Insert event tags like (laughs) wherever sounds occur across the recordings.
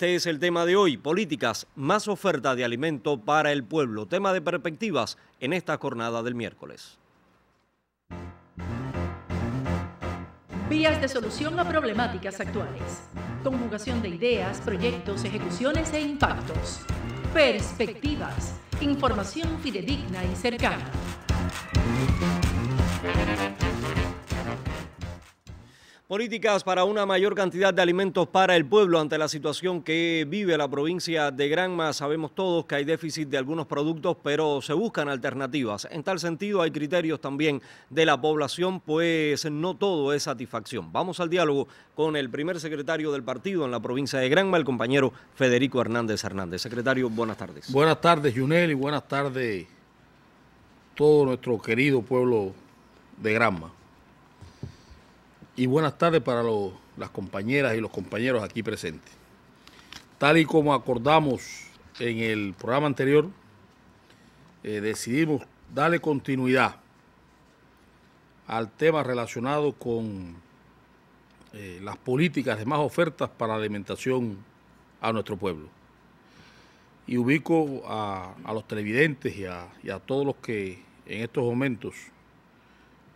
Este es el tema de hoy, políticas, más oferta de alimento para el pueblo, tema de perspectivas en esta jornada del miércoles. Vías de solución a problemáticas actuales. Conjugación de ideas, proyectos, ejecuciones e impactos. Perspectivas. Información fidedigna y cercana. Políticas para una mayor cantidad de alimentos para el pueblo ante la situación que vive la provincia de Granma. Sabemos todos que hay déficit de algunos productos, pero se buscan alternativas. En tal sentido, hay criterios también de la población, pues no todo es satisfacción. Vamos al diálogo con el primer secretario del partido en la provincia de Granma, el compañero Federico Hernández Hernández. Secretario, buenas tardes. Buenas tardes, Junel, y buenas tardes todo nuestro querido pueblo de Granma y buenas tardes para las compañeras y los compañeros aquí presentes. Tal y como acordamos en el programa anterior, eh, decidimos darle continuidad al tema relacionado con eh, las políticas de más ofertas para alimentación a nuestro pueblo. Y ubico a, los televidentes y a, y a todos los que en estos momentos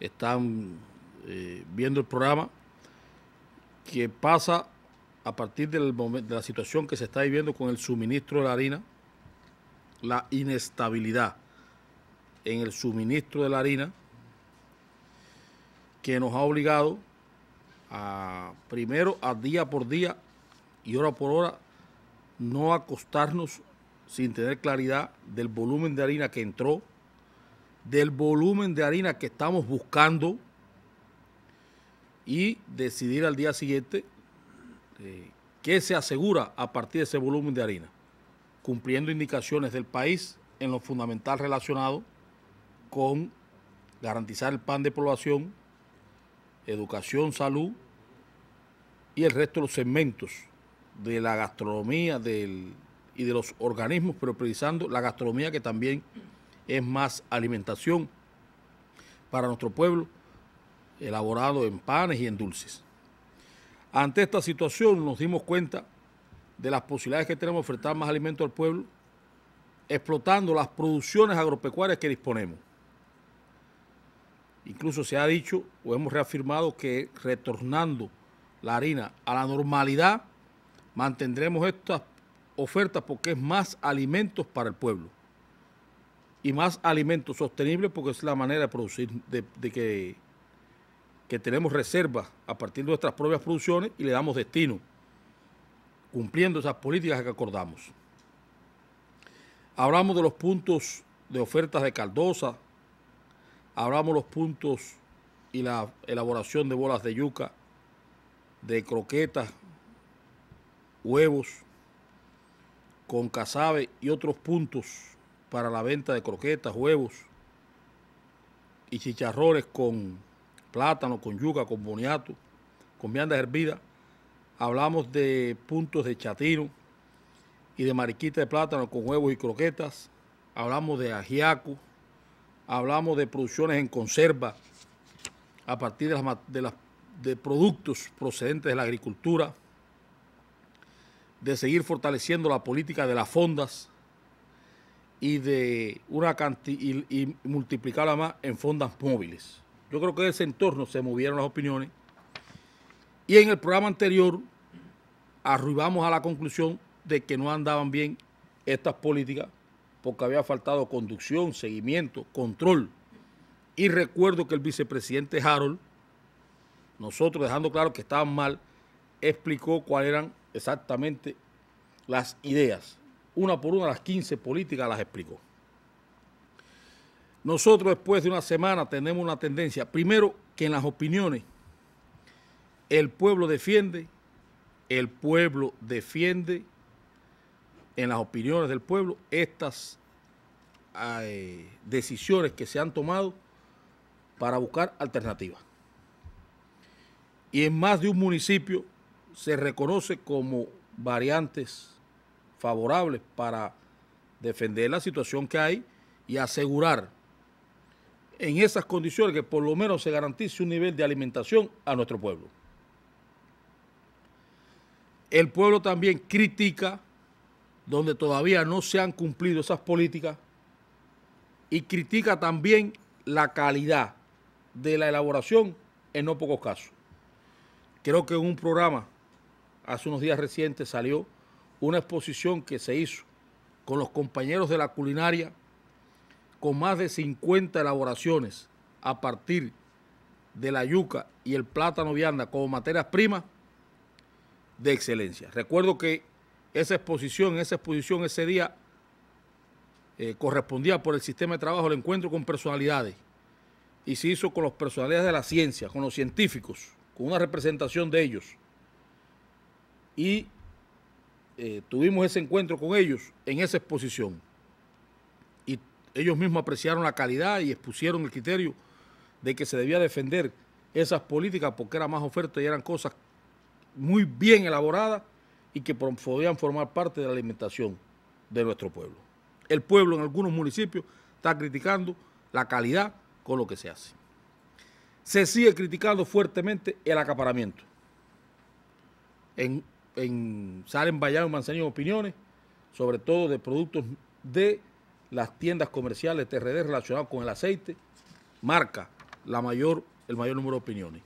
están eh, viendo el programa que pasa a partir de la situación que se está viviendo con el suministro de la harina, la inestabilidad en el suministro de la harina que nos ha obligado a primero a día por día y hora por hora no acostarnos sin tener claridad del volumen de harina que entró, del volumen de harina que estamos buscando y decidir al día siguiente eh, qué se asegura a partir de ese volumen de harina, cumpliendo indicaciones del país en lo fundamental relacionado con garantizar el pan de población, educación, salud y el resto de los segmentos de la gastronomía y de los organismos, pero priorizando la gastronomía que también es más alimentación para nuestro pueblo elaborado en panes y en dulces. Ante esta situación nos dimos cuenta de las posibilidades que tenemos de ofertar más alimentos al pueblo, explotando las producciones agropecuarias que disponemos. Incluso se ha dicho o hemos reafirmado que retornando la harina a la normalidad, mantendremos estas ofertas porque es más alimentos para el pueblo y más alimentos sostenibles porque es la manera de producir, de que que tenemos reservas a partir de nuestras propias producciones y le damos destino, cumpliendo esas políticas que acordamos. Hablamos de los puntos de ofertas de Caldosa, hablamos los puntos y la elaboración de bolas de yuca, de croquetas, huevos, con cazabe y otros puntos para la venta de croquetas, huevos y chicharrones con plátano, con yuca, con boniato, con viandas hervidas. Hablamos de puntos de chatino y de mariquita de plátano con huevos y croquetas. Hablamos de ajiaco. Hablamos de producciones en conserva a partir de, productos procedentes de la agricultura. De seguir fortaleciendo la política de las fondas y de una y multiplicarla más en fondas móviles. Yo creo que en ese entorno se movieron las opiniones. Y en el programa anterior arribamos a la conclusión de que no andaban bien estas políticas porque había faltado conducción, seguimiento, control. Y recuerdo que el vicepresidente Harold, nosotros dejando claro que estaban mal, explicó cuáles eran exactamente las ideas. Una por una, las 15 políticas las explicó. Nosotros después de una semana tenemos una tendencia, primero que en las opiniones el pueblo defiende, el pueblo defiende en las opiniones del pueblo estas eh, decisiones que se han tomado para buscar alternativas. Y en más de un municipio se reconoce como variantes favorables para defender la situación que hay y asegurar en esas condiciones que por lo menos se garantice un nivel de alimentación a nuestro pueblo. El pueblo también critica donde todavía no se han cumplido esas políticas y critica también la calidad de la elaboración en no pocos casos. Creo que en un programa hace unos días recientes salió una exposición que se hizo con los compañeros de la culinaria con más de 50 elaboraciones a partir de la yuca y el plátano vianda como materias primas de excelencia. Recuerdo que esa exposición, esa exposición ese día eh, correspondía por el sistema de trabajo el encuentro con personalidades y se hizo con los personalidades de la ciencia, con los científicos, con una representación de ellos. Y eh, tuvimos ese encuentro con ellos en esa exposición ellos mismos apreciaron la calidad y expusieron el criterio de que se debía defender esas políticas porque era más oferta y eran cosas muy bien elaboradas y que podían formar parte de la alimentación de nuestro pueblo. El pueblo en algunos municipios está criticando la calidad con lo que se hace. Se sigue criticando fuertemente el acaparamiento. En, salen vallados y opiniones, sobre todo de productos de las tiendas comerciales TRD relacionadas con el aceite, marca la mayor, el mayor número de opiniones.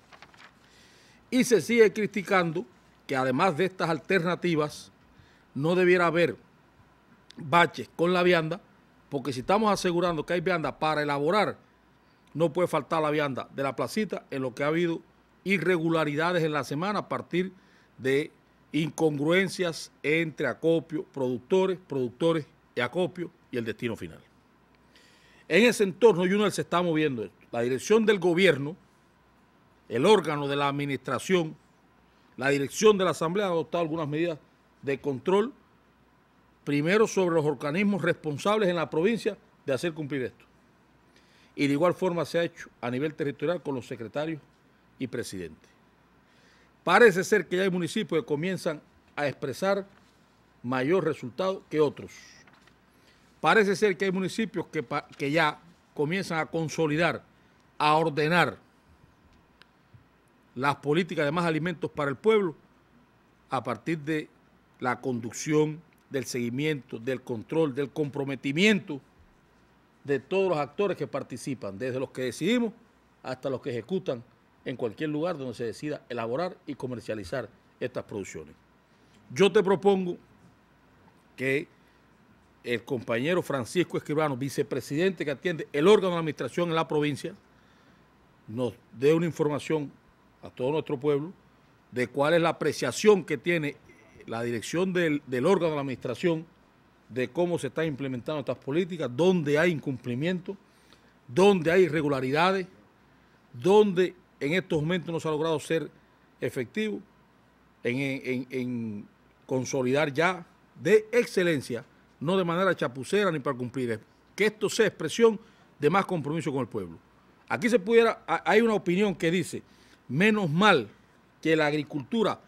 Y se sigue criticando que además de estas alternativas, no debiera haber baches con la vianda, porque si estamos asegurando que hay vianda para elaborar, no puede faltar la vianda de la placita en lo que ha habido irregularidades en la semana a partir de incongruencias entre acopio, productores, productores y acopio, y el destino final. En ese entorno, Junior se está moviendo esto. La dirección del gobierno, el órgano de la administración, la dirección de la Asamblea ha adoptado algunas medidas de control, primero sobre los organismos responsables en la provincia de hacer cumplir esto. Y de igual forma se ha hecho a nivel territorial con los secretarios y presidentes. Parece ser que ya hay municipios que comienzan a expresar mayor resultado que otros. Parece ser que hay municipios que, ya comienzan a consolidar, a ordenar las políticas de más alimentos para el pueblo a partir de la conducción, del seguimiento, del control, del comprometimiento de todos los actores que participan, desde los que decidimos hasta los que ejecutan en cualquier lugar donde se decida elaborar y comercializar estas producciones. Yo te propongo que el compañero Francisco Escribano, vicepresidente que atiende el órgano de administración en la provincia, nos dé una información a todo nuestro pueblo de cuál es la apreciación que tiene la dirección del, órgano de administración de cómo se están implementando estas políticas, dónde hay incumplimiento, dónde hay irregularidades, dónde en estos momentos no se ha logrado ser efectivo en consolidar ya de excelencia no de manera chapucera ni para cumplir, que esto sea expresión de más compromiso con el pueblo. Aquí se pudiera, hay una opinión que dice, menos mal que la agricultura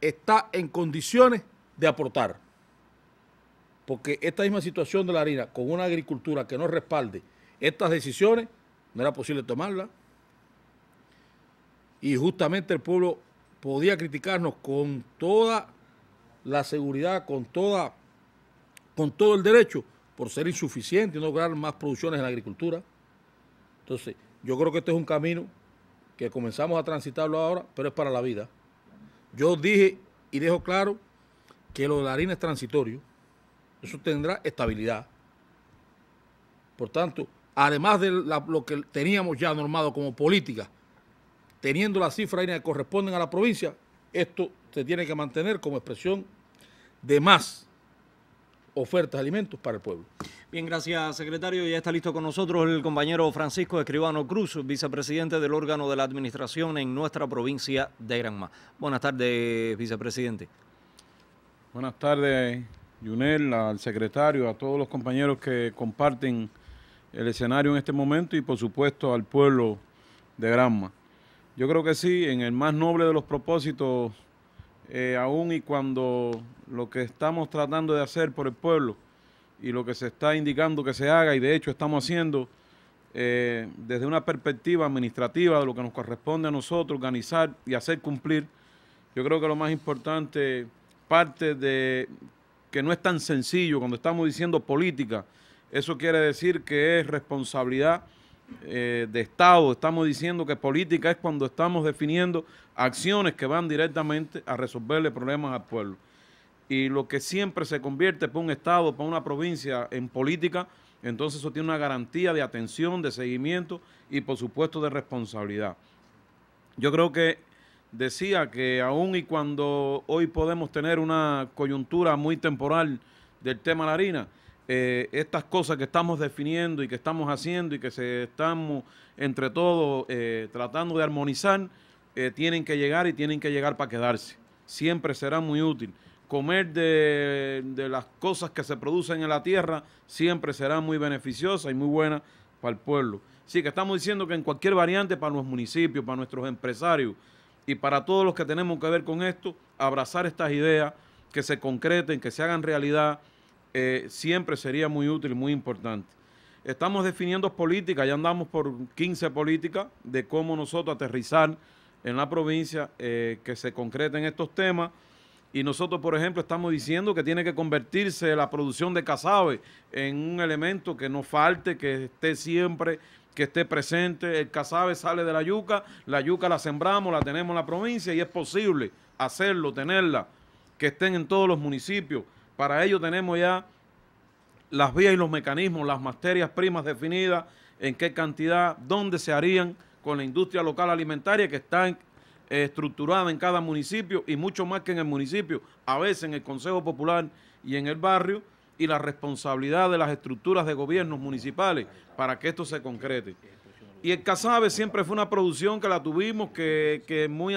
está en condiciones de aportar. Porque esta misma situación de la harina, con una agricultura que no respalde estas decisiones, no era posible tomarla. Y justamente el pueblo podía criticarnos con toda la seguridad, con toda con todo el derecho por ser insuficiente y no lograr más producciones en la agricultura. Entonces, yo creo que este es un camino que comenzamos a transitarlo ahora, pero es para la vida. Yo dije y dejo claro que lo de la harina es transitorio. Eso tendrá estabilidad. Por tanto, además de lo que teníamos ya normado como política, teniendo las cifras que corresponden a la provincia, esto se tiene que mantener como expresión de más ofertas de alimentos para el pueblo. Bien, gracias, secretario. Ya está listo con nosotros el compañero Francisco Escribano Cruz, vicepresidente del órgano de la administración en nuestra provincia de Granma. Buenas tardes, vicepresidente. Buenas tardes, Junel, al secretario, a todos los compañeros que comparten el escenario en este momento y, por supuesto, al pueblo de Granma. Yo creo que sí, en el más noble de los propósitos eh, aún y cuando lo que estamos tratando de hacer por el pueblo y lo que se está indicando que se haga, y de hecho estamos haciendo, eh, desde una perspectiva administrativa de lo que nos corresponde a nosotros organizar y hacer cumplir, yo creo que lo más importante, parte de que no es tan sencillo, cuando estamos diciendo política, eso quiere decir que es responsabilidad eh, de Estado estamos diciendo que política es cuando estamos definiendo acciones que van directamente a resolverle problemas al pueblo. Y lo que siempre se convierte para un Estado, para una provincia en política, entonces eso tiene una garantía de atención, de seguimiento y por supuesto de responsabilidad. Yo creo que decía que aun y cuando hoy podemos tener una coyuntura muy temporal del tema de la harina, eh, estas cosas que estamos definiendo y que estamos haciendo y que se estamos entre todos eh, tratando de armonizar, eh, tienen que llegar y tienen que llegar para quedarse. Siempre será muy útil. Comer de, de, las cosas que se producen en la tierra siempre será muy beneficiosa y muy buena para el pueblo. Así que estamos diciendo que en cualquier variante para los municipios, para nuestros empresarios y para todos los que tenemos que ver con esto, abrazar estas ideas, que se concreten, que se hagan realidad eh, siempre sería muy útil, muy importante. Estamos definiendo políticas, ya andamos por 15 políticas de cómo nosotros aterrizar en la provincia eh, que se concreten estos temas. Y nosotros, por ejemplo, estamos diciendo que tiene que convertirse la producción de cazabe en un elemento que no falte, que esté siempre, que esté presente. El cazabe sale de la yuca, la yuca la sembramos, la tenemos en la provincia y es posible hacerlo, tenerla, que estén en todos los municipios, para ello tenemos ya las vías y los mecanismos, las materias primas definidas, en qué cantidad, dónde se harían con la industria local alimentaria que está eh, estructurada en cada municipio y mucho más que en el municipio, a veces en el Consejo Popular y en el barrio, y la responsabilidad de las estructuras de gobiernos municipales para que esto se concrete. Y el Casabe siempre fue una producción que la tuvimos, que, que muy,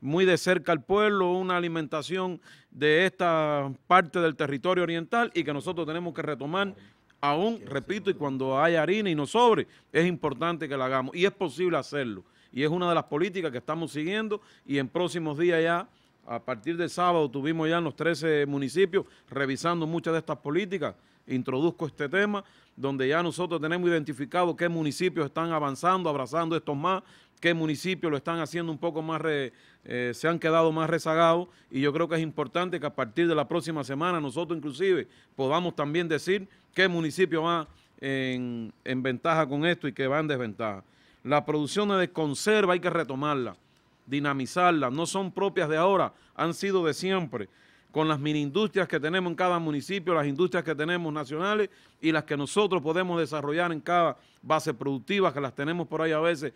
muy de cerca al pueblo, una alimentación de esta parte del territorio oriental y que nosotros tenemos que retomar aún, repito, y cuando hay harina y no sobre, es importante que la hagamos y es posible hacerlo. Y es una de las políticas que estamos siguiendo y en próximos días ya, a partir del sábado, tuvimos ya en los 13 municipios revisando muchas de estas políticas introduzco este tema, donde ya nosotros tenemos identificado qué municipios están avanzando, abrazando estos más, qué municipios lo están haciendo un poco más, eh, se han quedado más rezagados y yo creo que es importante que a partir de la próxima semana nosotros inclusive podamos también decir qué municipio va en, ventaja con esto y qué va en desventaja. ...la producción de conserva hay que retomarla, dinamizarla, no son propias de ahora, han sido de siempre con las mini industrias que tenemos en cada municipio, las industrias que tenemos nacionales y las que nosotros podemos desarrollar en cada base productiva, que las tenemos por ahí a veces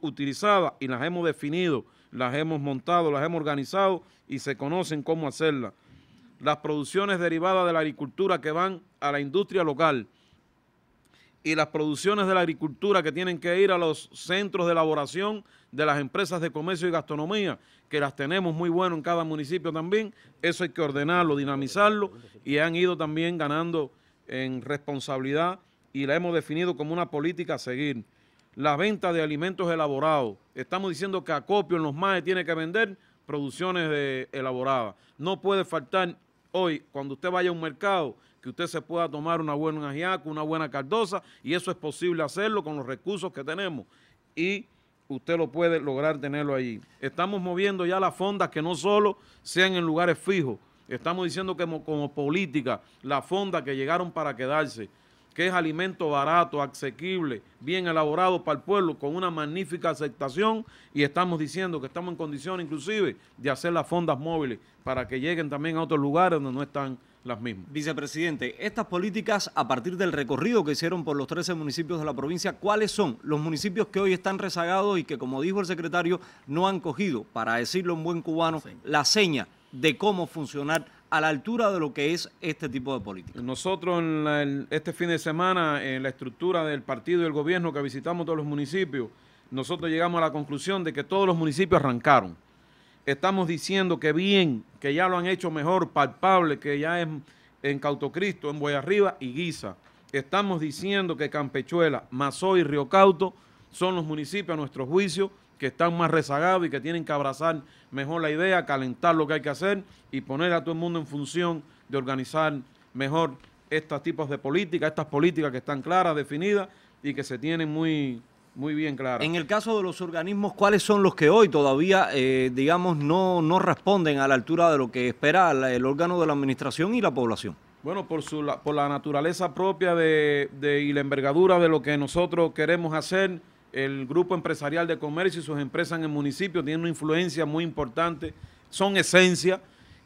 utilizadas y las hemos definido, las hemos montado, las hemos organizado y se conocen cómo hacerlas. Las producciones derivadas de la agricultura que van a la industria local, y las producciones de la agricultura que tienen que ir a los centros de elaboración de las empresas de comercio y gastronomía, que las tenemos muy bueno en cada municipio también, eso hay que ordenarlo, dinamizarlo y han ido también ganando en responsabilidad y la hemos definido como una política a seguir. La venta de alimentos elaborados, estamos diciendo que acopio en los MAE tiene que vender producciones elaboradas. No puede faltar hoy, cuando usted vaya a un mercado, que usted se pueda tomar una buena ajiaco, una buena cardosa, y eso es posible hacerlo con los recursos que tenemos. Y usted lo puede lograr tenerlo allí. Estamos moviendo ya las fondas que no solo sean en lugares fijos, estamos diciendo que como, política, las fondas que llegaron para quedarse, que es alimento barato, asequible, bien elaborado para el pueblo, con una magnífica aceptación, y estamos diciendo que estamos en condiciones inclusive de hacer las fondas móviles para que lleguen también a otros lugares donde no están las mismas. Vicepresidente, estas políticas, a partir del recorrido que hicieron por los 13 municipios de la provincia, ¿cuáles son los municipios que hoy están rezagados y que, como dijo el secretario, no han cogido, para decirlo un buen cubano, la seña de cómo funcionar a la altura de lo que es este tipo de política. Nosotros en este fin de semana, en la estructura del partido y el gobierno que visitamos todos los municipios, nosotros llegamos a la conclusión de que todos los municipios arrancaron estamos diciendo que bien, que ya lo han hecho mejor, palpable, que ya es en Cautocristo, en arriba y Guisa. Estamos diciendo que Campechuela, Mazoy y Río Cauto son los municipios a nuestro juicio que están más rezagados y que tienen que abrazar mejor la idea, calentar lo que hay que hacer y poner a todo el mundo en función de organizar mejor estos tipos de políticas, estas políticas que están claras, definidas y que se tienen muy, muy bien, claro. En el caso de los organismos, ¿cuáles son los que hoy todavía, eh, digamos, no, no responden a la altura de lo que espera el órgano de la administración y la población? Bueno, por, su, la, por la naturaleza propia de, y la envergadura de lo que nosotros queremos hacer, el Grupo Empresarial de Comercio y sus empresas en el municipio tienen una influencia muy importante, son esencia,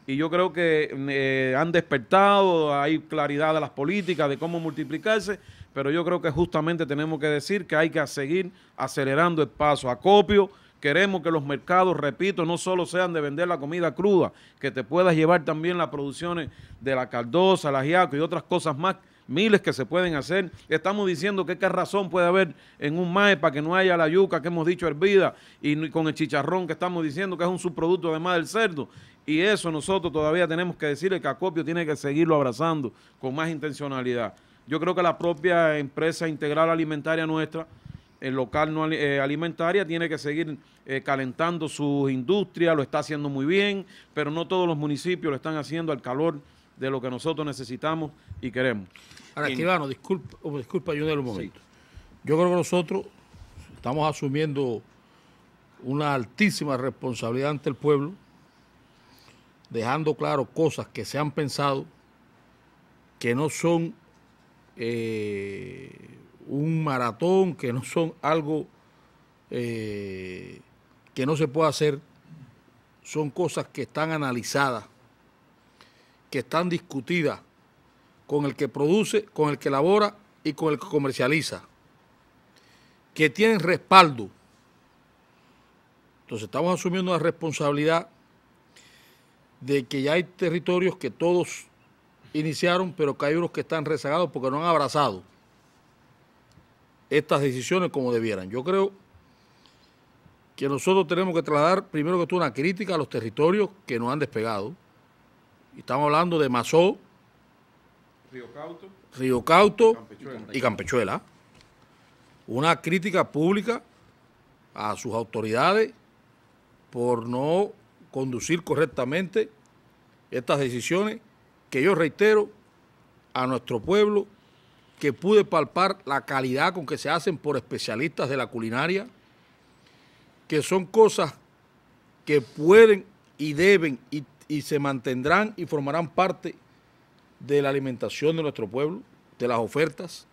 y yo creo que eh, han despertado, hay claridad de las políticas, de cómo multiplicarse, pero yo creo que justamente tenemos que decir que hay que seguir acelerando el paso. Acopio, queremos que los mercados, repito, no solo sean de vender la comida cruda, que te puedas llevar también las producciones de la caldosa, la giaco y otras cosas más, miles que se pueden hacer. Estamos diciendo que qué razón puede haber en un maíz para que no haya la yuca que hemos dicho hervida y con el chicharrón que estamos diciendo que es un subproducto además del cerdo. Y eso nosotros todavía tenemos que decirle que Acopio tiene que seguirlo abrazando con más intencionalidad. Yo creo que la propia empresa integral alimentaria nuestra, el local eh, alimentaria, tiene que seguir eh, calentando sus industrias, lo está haciendo muy bien, pero no todos los municipios lo están haciendo al calor de lo que nosotros necesitamos y queremos. Ahora, disculpa, oh, disculpa, yo un momento. Yo creo que nosotros estamos asumiendo una altísima responsabilidad ante el pueblo, dejando claro cosas que se han pensado que no son eh, un maratón, que no son algo eh, que no se puede hacer, son cosas que están analizadas, que están discutidas con el que produce, con el que elabora y con el que comercializa, que tienen respaldo. Entonces estamos asumiendo la responsabilidad de que ya hay territorios que todos iniciaron, pero que hay unos que están rezagados porque no han abrazado estas decisiones como debieran. Yo creo que nosotros tenemos que trasladar primero que todo una crítica a los territorios que nos han despegado. Estamos hablando de Mazó, Río Cauto, y Campechuela. Una crítica pública a sus autoridades por no conducir correctamente estas decisiones que yo reitero a nuestro pueblo que pude palpar la calidad con que se hacen por especialistas de la culinaria, que son cosas que pueden y deben y, se mantendrán y formarán parte de la alimentación de nuestro pueblo, de las ofertas,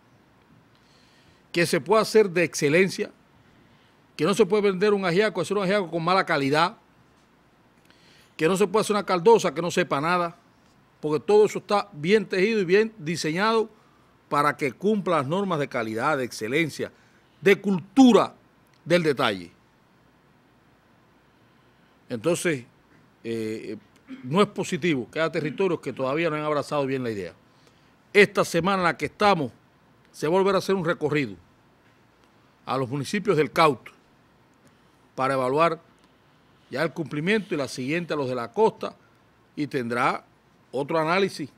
que se puede hacer de excelencia, que no se puede vender un ajiaco, hacer un ajiaco con mala calidad, que no se puede hacer una caldosa que no sepa nada, porque todo eso está bien tejido y bien diseñado para que cumpla las normas de calidad, de excelencia, de cultura del detalle. Entonces, eh, no es positivo que haya territorios que todavía no han abrazado bien la idea. Esta semana en la que estamos, se va a volver a hacer un recorrido a los municipios del Cauto para evaluar ya el cumplimiento y la siguiente a los de la costa y tendrá otro análisis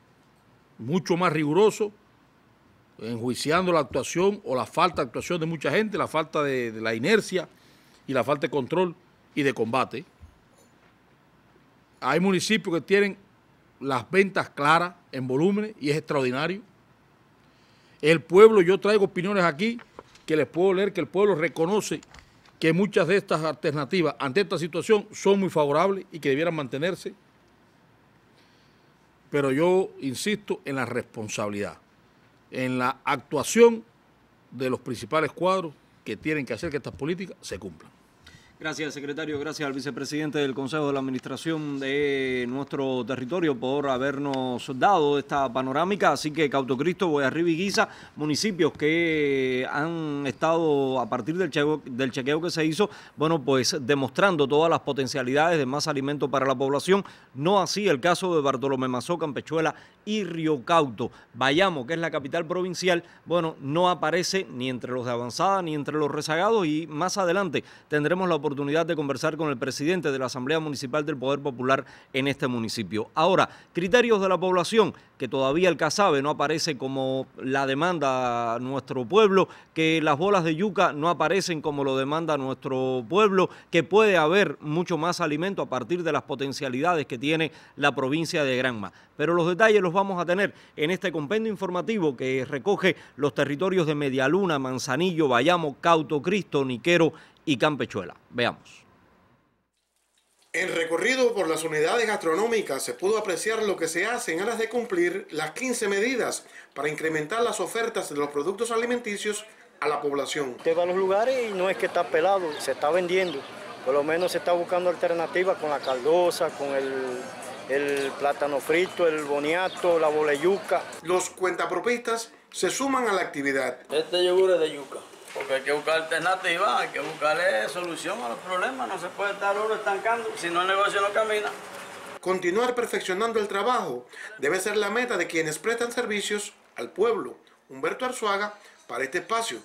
mucho más riguroso, enjuiciando la actuación o la falta de actuación de mucha gente, la falta de, la inercia y la falta de control y de combate. Hay municipios que tienen las ventas claras en volumen y es extraordinario. El pueblo, yo traigo opiniones aquí que les puedo leer que el pueblo reconoce que muchas de estas alternativas ante esta situación son muy favorables y que debieran mantenerse pero yo insisto en la responsabilidad, en la actuación de los principales cuadros que tienen que hacer que estas políticas se cumplan. Gracias, secretario. Gracias al vicepresidente del Consejo de la Administración de nuestro territorio por habernos dado esta panorámica. Así que Cautocristo, Guayarriba y Guisa, municipios que han estado a partir del chequeo, que se hizo, bueno, pues demostrando todas las potencialidades de más alimento para la población. No así el caso de Bartolomé Mazó, Campechuela y Río Cauto. Bayamo, que es la capital provincial, bueno, no aparece ni entre los de avanzada ni entre los rezagados y más adelante tendremos la oportunidad de conversar con el presidente de la Asamblea Municipal del Poder Popular en este municipio. Ahora, criterios de la población, que todavía el Casabe no aparece como la demanda nuestro pueblo, que las bolas de yuca no aparecen como lo demanda nuestro pueblo, que puede haber mucho más alimento a partir de las potencialidades que tiene la provincia de Granma. Pero los detalles los vamos a tener en este compendio informativo que recoge los territorios de Medialuna, Manzanillo, Bayamo, Cauto, Cristo, Niquero y Campechuela. Veamos. En recorrido por las unidades gastronómicas se pudo apreciar lo que se hace en aras de cumplir las 15 medidas para incrementar las ofertas de los productos alimenticios a la población. Te va a los lugares y no es que está pelado, se está vendiendo. Por lo menos se está buscando alternativas con la caldosa, con el, el plátano frito, el boniato, la boleyuca. Los cuentapropistas se suman a la actividad. Este yogur es de yuca. Porque hay que buscar alternativas, hay que buscar eh, solución a los problemas. No se puede estar uno estancando, si no el negocio no camina. Continuar perfeccionando el trabajo debe ser la meta de quienes prestan servicios al pueblo. Humberto Arzuaga para este espacio.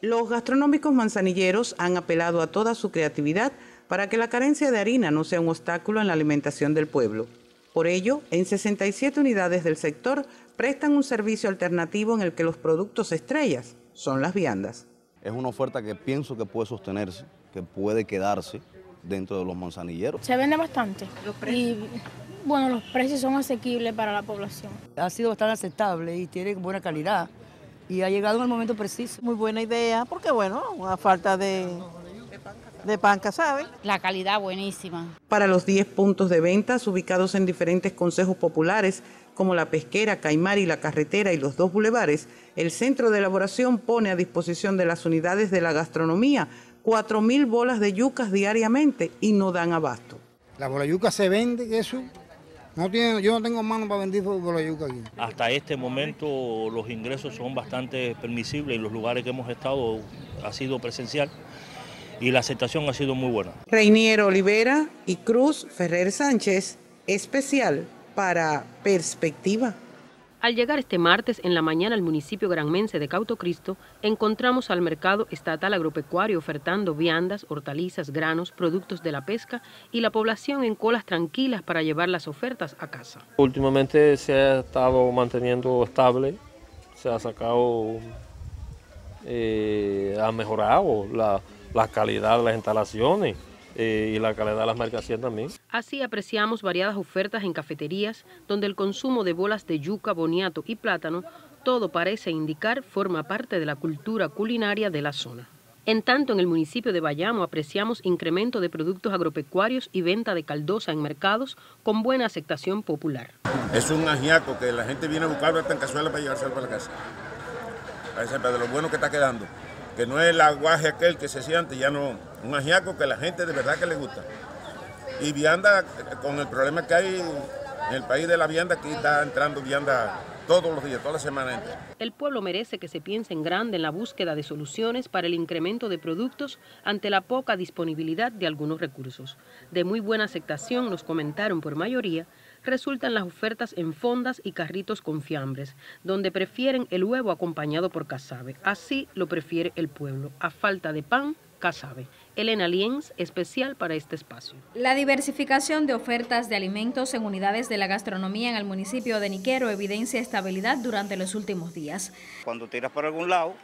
Los gastronómicos manzanilleros han apelado a toda su creatividad para que la carencia de harina no sea un obstáculo en la alimentación del pueblo. Por ello, en 67 unidades del sector prestan un servicio alternativo en el que los productos estrellas son las viandas. Es una oferta que pienso que puede sostenerse, que puede quedarse dentro de los manzanilleros. Se vende bastante. Y bueno, los precios son asequibles para la población. Ha sido bastante aceptable y tiene buena calidad y ha llegado en el momento preciso. Muy buena idea, porque bueno, a falta de, de panca, ¿sabe? La calidad buenísima. Para los 10 puntos de ventas ubicados en diferentes consejos populares, como la pesquera, Caimar y la carretera y los dos bulevares, el centro de elaboración pone a disposición de las unidades de la gastronomía 4.000 bolas de yucas diariamente y no dan abasto. La bola yuca se vende, eso. No tiene, yo no tengo mano para vender bola yuca aquí. Hasta este momento los ingresos son bastante permisibles y los lugares que hemos estado ha sido presencial y la aceptación ha sido muy buena. Reiniero Olivera y Cruz Ferrer Sánchez, especial para perspectiva. Al llegar este martes en la mañana al municipio granmense de Cauto Cristo, encontramos al mercado estatal agropecuario ofertando viandas, hortalizas, granos, productos de la pesca y la población en colas tranquilas para llevar las ofertas a casa. Últimamente se ha estado manteniendo estable, se ha sacado, eh, ha mejorado la, la calidad de las instalaciones eh, y la calidad de las mercancías también. Así apreciamos variadas ofertas en cafeterías donde el consumo de bolas de yuca, boniato y plátano, todo parece indicar forma parte de la cultura culinaria de la zona. En tanto, en el municipio de Bayamo apreciamos incremento de productos agropecuarios y venta de caldosa en mercados con buena aceptación popular. Es un ajiaco que la gente viene a buscarlo hasta en cazuela para llevarse para la casa. ejemplo de lo bueno que está quedando, que no es el aguaje aquel que se siente, ya no, un ajiaco que la gente de verdad que le gusta. Y vianda, con el problema que hay en el país de la vianda, aquí está entrando vianda todos los días, todas las semanas. El pueblo merece que se piense en grande en la búsqueda de soluciones para el incremento de productos ante la poca disponibilidad de algunos recursos. De muy buena aceptación, nos comentaron por mayoría, resultan las ofertas en fondas y carritos con fiambres, donde prefieren el huevo acompañado por casabe. Así lo prefiere el pueblo. A falta de pan, casabe. Elena Lienz, especial para este espacio. La diversificación de ofertas de alimentos en unidades de la gastronomía en el municipio de Niquero evidencia estabilidad durante los últimos días. Cuando tiras por algún lado,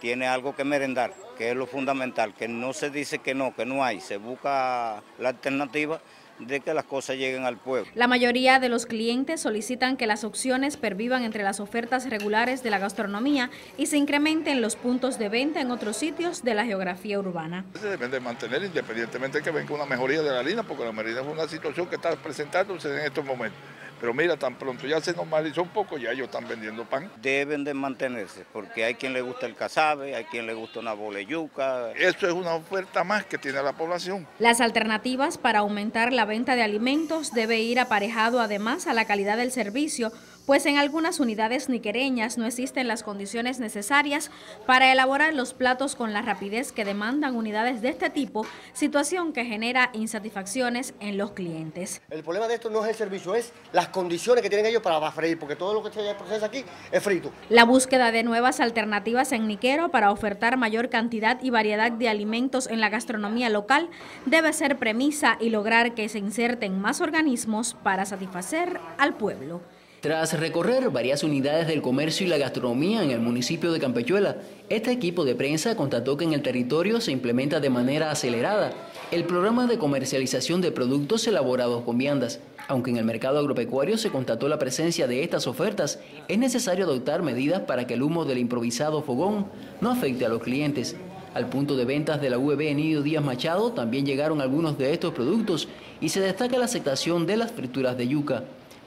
tiene algo que merendar, que es lo fundamental, que no se dice que no, que no hay, se busca la alternativa de que las cosas lleguen al pueblo. La mayoría de los clientes solicitan que las opciones pervivan entre las ofertas regulares de la gastronomía y se incrementen los puntos de venta en otros sitios de la geografía urbana. Se deben de mantener independientemente que venga una mejoría de la línea, porque la mayoría es una situación que está presentándose en estos momentos. Pero mira, tan pronto ya se normalizó un poco, ya ellos están vendiendo pan. Deben de mantenerse, porque hay quien le gusta el cazabe, hay quien le gusta una boleyuca. Eso es una oferta más que tiene la población. Las alternativas para aumentar la venta de alimentos debe ir aparejado además a la calidad del servicio pues en algunas unidades niquereñas no existen las condiciones necesarias para elaborar los platos con la rapidez que demandan unidades de este tipo, situación que genera insatisfacciones en los clientes. El problema de esto no es el servicio, es las condiciones que tienen ellos para freír, porque todo lo que se procesa aquí es frito. La búsqueda de nuevas alternativas en Niquero para ofertar mayor cantidad y variedad de alimentos en la gastronomía local debe ser premisa y lograr que se inserten más organismos para satisfacer al pueblo. Tras recorrer varias unidades del comercio y la gastronomía en el municipio de Campechuela, este equipo de prensa constató que en el territorio se implementa de manera acelerada el programa de comercialización de productos elaborados con viandas. Aunque en el mercado agropecuario se constató la presencia de estas ofertas, es necesario adoptar medidas para que el humo del improvisado fogón no afecte a los clientes. Al punto de ventas de la UEB Nido Díaz Machado también llegaron algunos de estos productos y se destaca la aceptación de las frituras de yuca.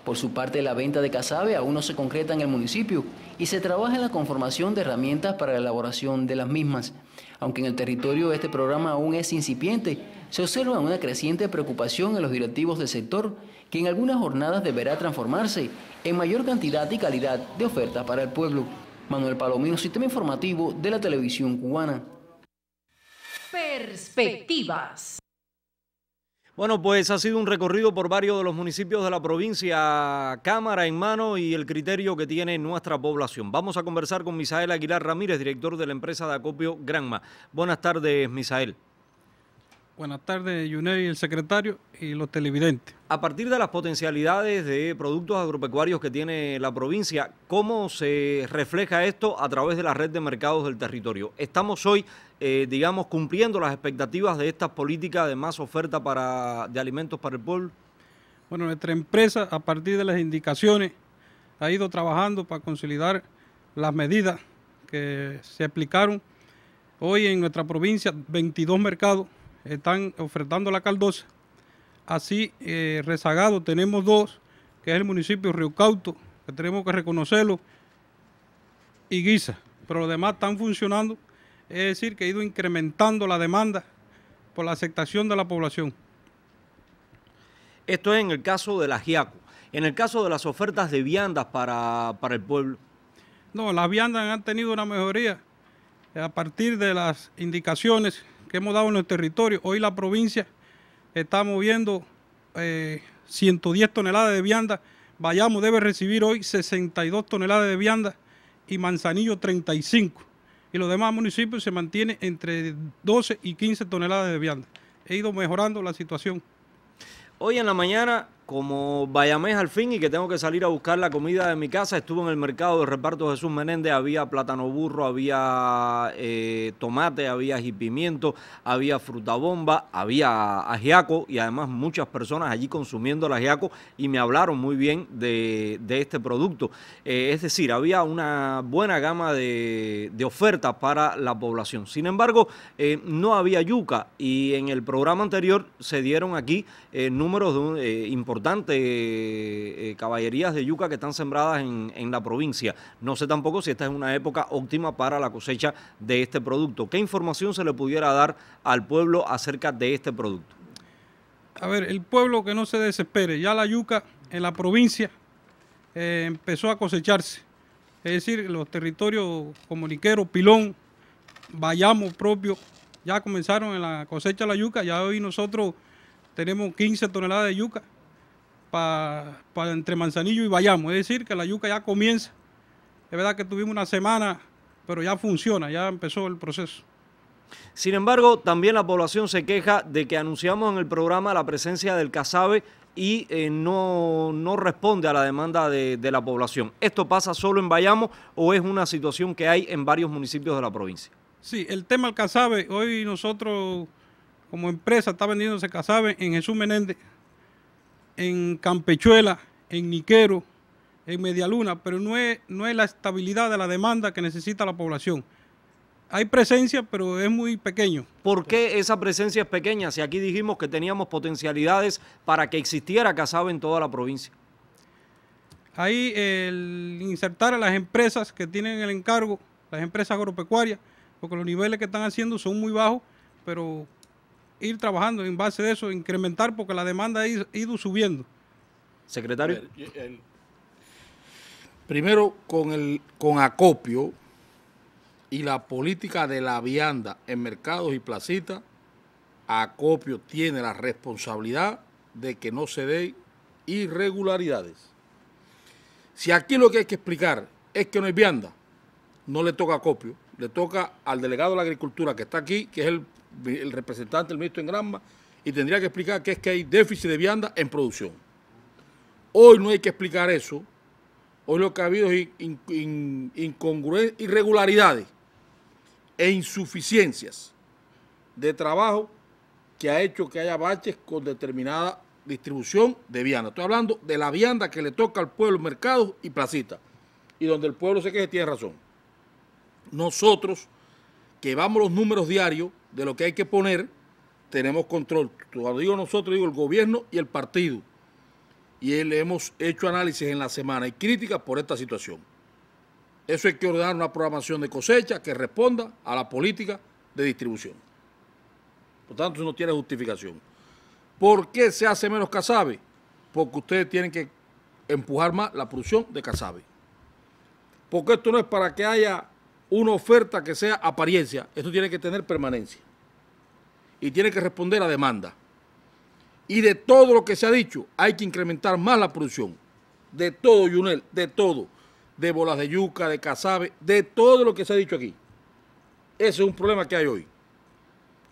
Por su parte, la venta de casabe aún no se concreta en el municipio y se trabaja en la conformación de herramientas para la elaboración de las mismas. Aunque en el territorio este programa aún es incipiente, se observa una creciente preocupación en los directivos del sector, que en algunas jornadas deberá transformarse en mayor cantidad y calidad de ofertas para el pueblo. Manuel Palomino, Sistema Informativo de la Televisión Cubana. Perspectivas. Bueno, pues ha sido un recorrido por varios de los municipios de la provincia, cámara en mano y el criterio que tiene nuestra población. Vamos a conversar con Misael Aguilar Ramírez, director de la empresa de acopio Granma. Buenas tardes, Misael. Buenas tardes, y el secretario y los televidentes. A partir de las potencialidades de productos agropecuarios que tiene la provincia, ¿cómo se refleja esto a través de la red de mercados del territorio? ¿Estamos hoy, eh, digamos, cumpliendo las expectativas de esta política de más oferta de alimentos para el pueblo? Bueno, nuestra empresa, a partir de las indicaciones, ha ido trabajando para consolidar las medidas que se aplicaron. Hoy en nuestra provincia, 22 mercados están ofertando la caldosa. Así, eh, rezagado, tenemos dos, que es el municipio Río que tenemos que reconocerlo, y Guisa. Pero los demás están funcionando, es decir, que ha ido incrementando la demanda por la aceptación de la población. Esto es en el caso de la GIACO. En el caso de las ofertas de viandas para, para el pueblo. No, las viandas han tenido una mejoría a partir de las indicaciones que hemos dado en el territorio. Hoy la provincia está moviendo 110 eh, toneladas de vianda. Vayamos debe recibir hoy 62 toneladas de vianda y Manzanillo 35. Y los demás municipios se mantienen entre 12 y 15 toneladas de vianda. He ido mejorando la situación. Hoy en la mañana como Bayamés al fin y que tengo que salir a buscar la comida de mi casa, estuve en el mercado de reparto Jesús Menéndez, había plátano burro, había eh, tomate, había pimiento, había fruta bomba había ajiaco y además muchas personas allí consumiendo el ajiaco y me hablaron muy bien de, este producto. Eh, es decir, había una buena gama de, ofertas para la población. Sin embargo, eh, no había yuca y en el programa anterior se dieron aquí números de importantes importante eh, eh, caballerías de yuca que están sembradas en, la provincia. No sé tampoco si esta es una época óptima para la cosecha de este producto. ¿Qué información se le pudiera dar al pueblo acerca de este producto? A ver, el pueblo que no se desespere, ya la yuca en la provincia eh, empezó a cosecharse. Es decir, los territorios como Pilón, Bayamo propio, ya comenzaron en la cosecha la yuca, ya hoy nosotros tenemos 15 toneladas de yuca para entre Manzanillo y Bayamo. Es decir, que la yuca ya comienza. Es verdad que tuvimos una semana, pero ya funciona, ya empezó el proceso. Sin embargo, también la población se queja de que anunciamos en el programa la presencia del casabe y eh, no, responde a la demanda de, de, la población. ¿Esto pasa solo en Bayamo o es una situación que hay en varios municipios de la provincia? Sí, el tema del casabe, hoy nosotros como empresa está vendiéndose casabe en Jesús Menéndez, en Campechuela, en Niquero, en Medialuna, pero no es, no es la estabilidad de la demanda que necesita la población. Hay presencia, pero es muy pequeño. ¿Por qué esa presencia es pequeña? Si aquí dijimos que teníamos potencialidades para que existiera Casabe en toda la provincia. Ahí el insertar a las empresas que tienen el encargo, las empresas agropecuarias, porque los niveles que están haciendo son muy bajos, pero ir trabajando en base de eso, incrementar, porque la demanda ha ido subiendo. Secretario. primero, con, el, con acopio y la política de la vianda en mercados y placitas, acopio tiene la responsabilidad de que no se den irregularidades. Si aquí lo que hay que explicar es que no hay vianda, no le toca acopio, le toca al delegado de la agricultura que está aquí, que es el el representante del ministro en Granma y tendría que explicar que es que hay déficit de vianda en producción. Hoy no hay que explicar eso. Hoy lo que ha habido es irregularidades e insuficiencias de trabajo que ha hecho que haya baches con determinada distribución de vianda. Estoy hablando de la vianda que le toca al pueblo, mercados y placitas, y donde el pueblo se queje tiene razón. Nosotros, que vamos los números diarios, de lo que hay que poner, tenemos control. Cuando digo nosotros, digo el gobierno y el partido. Y le hemos hecho análisis en la semana y críticas por esta situación. Eso hay que ordenar una programación de cosecha que responda a la política de distribución. Por tanto, no tiene justificación. ¿Por qué se hace menos casabe? Porque ustedes tienen que empujar más la producción de casabe. Porque esto no es para que haya una oferta que sea apariencia, esto tiene que tener permanencia y tiene que responder a demanda. Y de todo lo que se ha dicho, hay que incrementar más la producción. De todo, Yunel, de todo. De bolas de yuca, de cazabe, de todo lo que se ha dicho aquí. Ese es un problema que hay hoy.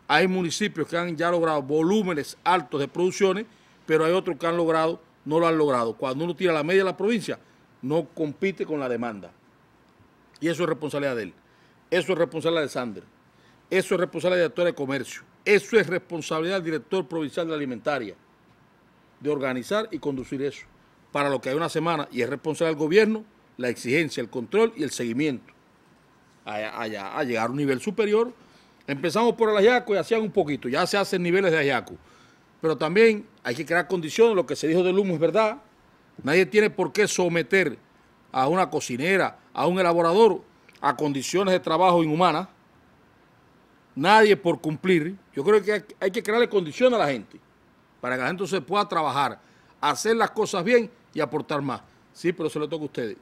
Hay municipios que han ya logrado volúmenes altos de producciones, pero hay otros que han logrado, no lo han logrado. Cuando uno tira la media de la provincia, no compite con la demanda. Y eso es responsabilidad de él. Eso es responsabilidad de Sander. Eso es responsabilidad la director de comercio. Eso es responsabilidad del director provincial de alimentaria de organizar y conducir eso. Para lo que hay una semana y es responsable del gobierno la exigencia, el control y el seguimiento. A, a, llegar a un nivel superior. Empezamos por el ajaco y hacían un poquito. Ya se hacen niveles de ayaco. Pero también hay que crear condiciones. Lo que se dijo del humo es verdad. Nadie tiene por qué someter a una cocinera, a un elaborador a condiciones de trabajo inhumanas, nadie por cumplir. Yo creo que hay que crearle condiciones a la gente para que la gente se pueda trabajar, hacer las cosas bien y aportar más. Sí, pero se lo toca a ustedes.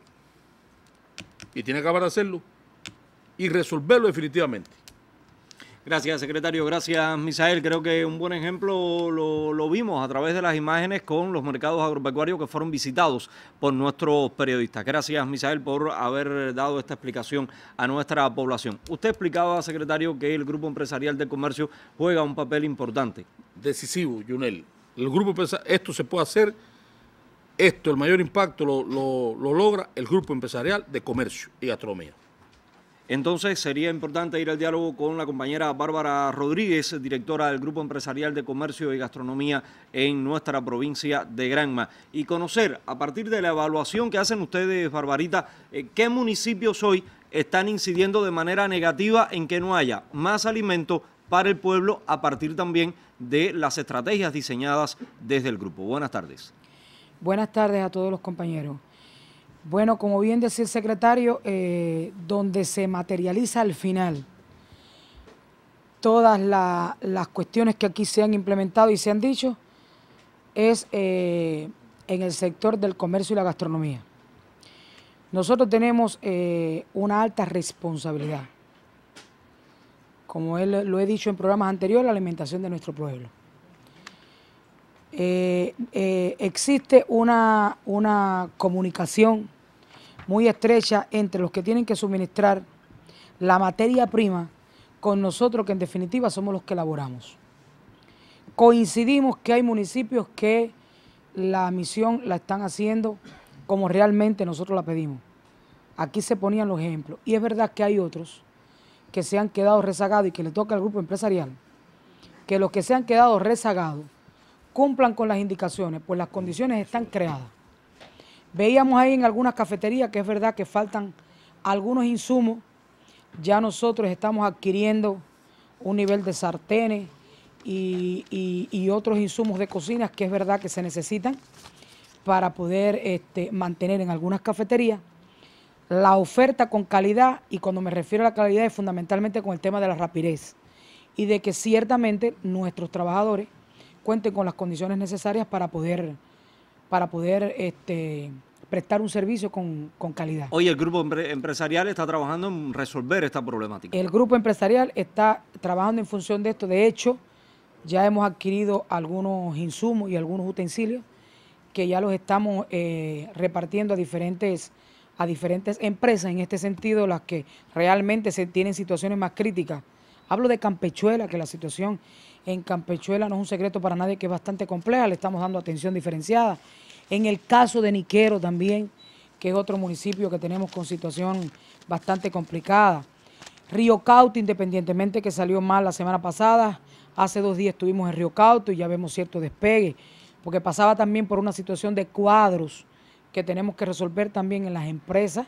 Y tiene que acabar de hacerlo y resolverlo definitivamente. Gracias, secretario. Gracias, Misael. Creo que un buen ejemplo lo, vimos a través de las imágenes con los mercados agropecuarios que fueron visitados por nuestros periodistas. Gracias, Misael, por haber dado esta explicación a nuestra población. Usted explicaba, secretario, que el Grupo Empresarial de Comercio juega un papel importante. Decisivo, Junel. El Grupo esto se puede hacer, esto, el mayor impacto lo, lo logra el Grupo Empresarial de Comercio y Gastronomía. Entonces sería importante ir al diálogo con la compañera Bárbara Rodríguez, directora del Grupo Empresarial de Comercio y Gastronomía en nuestra provincia de Granma, y conocer a partir de la evaluación que hacen ustedes, Barbarita, eh, qué municipios hoy están incidiendo de manera negativa en que no haya más alimento para el pueblo a partir también de las estrategias diseñadas desde el grupo. Buenas tardes. Buenas tardes a todos los compañeros. Bueno, como bien decía el secretario, eh, donde se materializa al final todas las cuestiones que aquí se han implementado y se han dicho es eh, en el sector del comercio y la gastronomía. Nosotros tenemos eh, una alta responsabilidad. Como él, lo he dicho en programas anteriores, la alimentación de nuestro pueblo. existe una, una comunicación muy estrecha entre los que tienen que suministrar la materia prima con nosotros que en definitiva somos los que elaboramos. Coincidimos que hay municipios que la misión la están haciendo como realmente nosotros la pedimos. Aquí se ponían los ejemplos. Y es verdad que hay otros que se han quedado rezagados y que le toca al grupo empresarial, que los que se han quedado rezagados cumplan con las indicaciones, pues las condiciones están creadas. Veíamos ahí en algunas cafeterías que es verdad que faltan algunos insumos. Ya nosotros estamos adquiriendo un nivel de sartenes y, otros insumos de cocinas que es verdad que se necesitan para poder este, mantener en algunas cafeterías la oferta con calidad, y cuando me refiero a la calidad es fundamentalmente con el tema de la rapidez y de que ciertamente nuestros trabajadores cuenten con las condiciones necesarias para poder para poder este, prestar un servicio con, calidad. Hoy el grupo empresarial está trabajando en resolver esta problemática. El grupo empresarial está trabajando en función de esto. De hecho, ya hemos adquirido algunos insumos y algunos utensilios que ya los estamos eh, repartiendo a diferentes, a diferentes empresas, en este sentido las que realmente se tienen situaciones más críticas. Hablo de Campechuela, que la situación en Campechuela no es un secreto para nadie, que es bastante compleja, le estamos dando atención diferenciada en el caso de Niquero también, que es otro municipio que tenemos con situación bastante complicada. Río Cauto, independientemente que salió mal la semana pasada, hace dos días estuvimos en Río Cauto y ya vemos cierto despegue, porque pasaba también por una situación de cuadros que tenemos que resolver también en las empresas,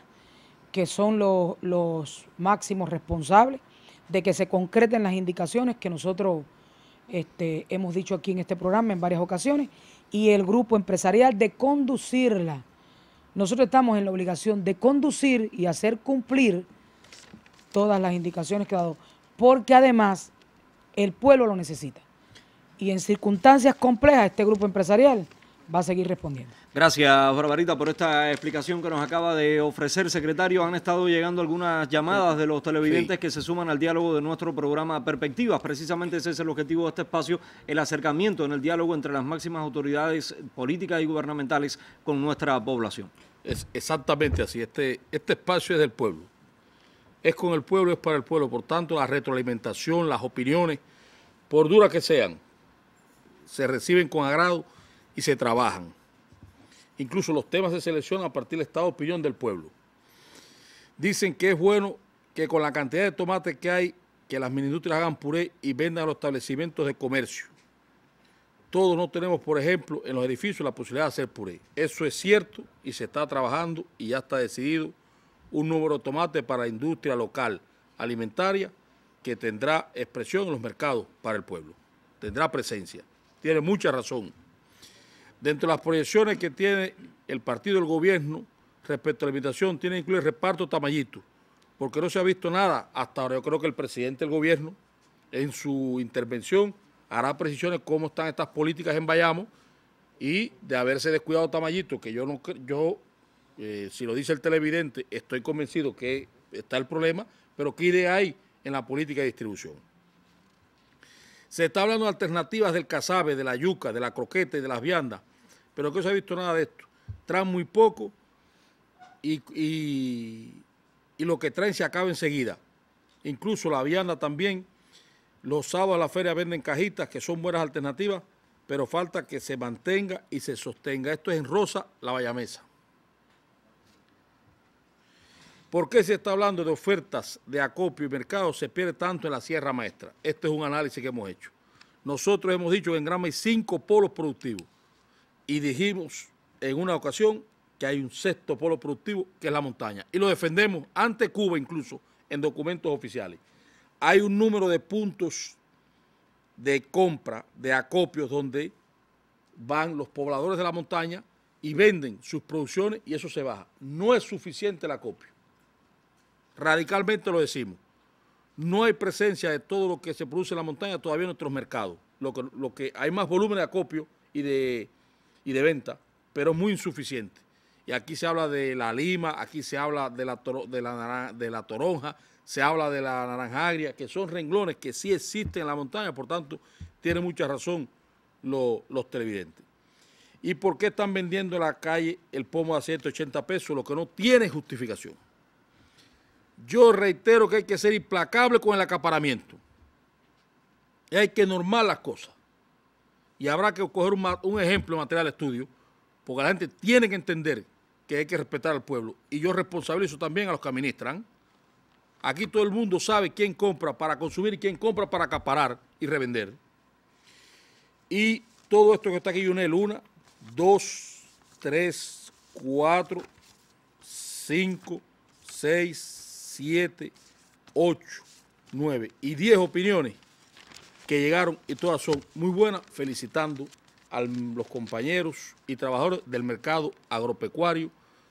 que son los, máximos responsables de que se concreten las indicaciones que nosotros este, hemos dicho aquí en este programa en varias ocasiones y el grupo empresarial de conducirla. Nosotros estamos en la obligación de conducir y hacer cumplir todas las indicaciones que ha dado, porque además el pueblo lo necesita. Y en circunstancias complejas, este grupo empresarial va a seguir respondiendo. Gracias, Barbarita, por esta explicación que nos acaba de ofrecer, secretario. Han estado llegando algunas llamadas de los televidentes que se suman al diálogo de nuestro programa Perspectivas. Precisamente ese es el objetivo de este espacio, el acercamiento en el diálogo entre las máximas autoridades políticas y gubernamentales con nuestra población. Es exactamente así. Este, este espacio es del pueblo. Es con el pueblo, es para el pueblo. Por tanto, la retroalimentación, las opiniones, por duras que sean, se reciben con agrado y se trabajan. Incluso los temas de selección a partir del estado de opinión del pueblo. Dicen que es bueno que con la cantidad de tomates que hay, que las industrias hagan puré y vendan a los establecimientos de comercio. Todos no tenemos, por ejemplo, en los edificios la posibilidad de hacer puré. Eso es cierto y se está trabajando y ya está decidido un número de tomates para la industria local alimentaria que tendrá expresión en los mercados para el pueblo. Tendrá presencia. Tiene mucha razón. Dentro de las proyecciones que tiene el partido del el gobierno respecto a la invitación, tiene que incluir reparto tamayito, porque no se ha visto nada hasta ahora. Yo creo que el presidente del gobierno, en su intervención, hará precisiones cómo están estas políticas en Bayamo y de haberse descuidado tamallito, que yo, no, yo eh, si lo dice el televidente, estoy convencido que está el problema, pero ¿qué idea hay en la política de distribución? Se está hablando de alternativas del cazabe, de la yuca, de la croqueta y de las viandas, pero que no se ha visto nada de esto. Traen muy poco y, y, lo que traen se acaba enseguida. Incluso la vianda también. Los sábados a la feria venden cajitas que son buenas alternativas, pero falta que se mantenga y se sostenga. Esto es en Rosa, la Vallamesa. ¿Por qué se está hablando de ofertas de acopio y mercado se pierde tanto en la Sierra Maestra? Este es un análisis que hemos hecho. Nosotros hemos dicho que en Granma hay cinco polos productivos y dijimos en una ocasión que hay un sexto polo productivo que es la montaña y lo defendemos ante Cuba incluso en documentos oficiales. Hay un número de puntos de compra, de acopios donde van los pobladores de la montaña y venden sus producciones y eso se baja. No es suficiente el acopio radicalmente lo decimos, no hay presencia de todo lo que se produce en la montaña todavía en nuestros mercados. Lo que, lo que hay más volumen de acopio y de, y de venta, pero muy insuficiente. Y aquí se habla de la lima, aquí se habla de la, de la, de la toronja, se habla de la naranja agria, que son renglones que sí existen en la montaña, por tanto, tiene mucha razón los televidentes. ¿Y por qué están vendiendo en la calle el pomo a 180 pesos? Lo que no tiene justificación. Yo reitero que hay que ser implacable con el acaparamiento. Y hay que normar las cosas. Y habrá que coger un, ejemplo en material de estudio, porque la gente tiene que entender que hay que respetar al pueblo. Y yo responsabilizo también a los que administran. Aquí todo el mundo sabe quién compra para consumir y quién compra para acaparar y revender. Y todo esto que está aquí, Yunel, una, dos, tres, cuatro, cinco, seis, 7, 8, 9 y 10 opiniones que llegaron y todas son muy buenas, felicitando a los compañeros y trabajadores del mercado agropecuario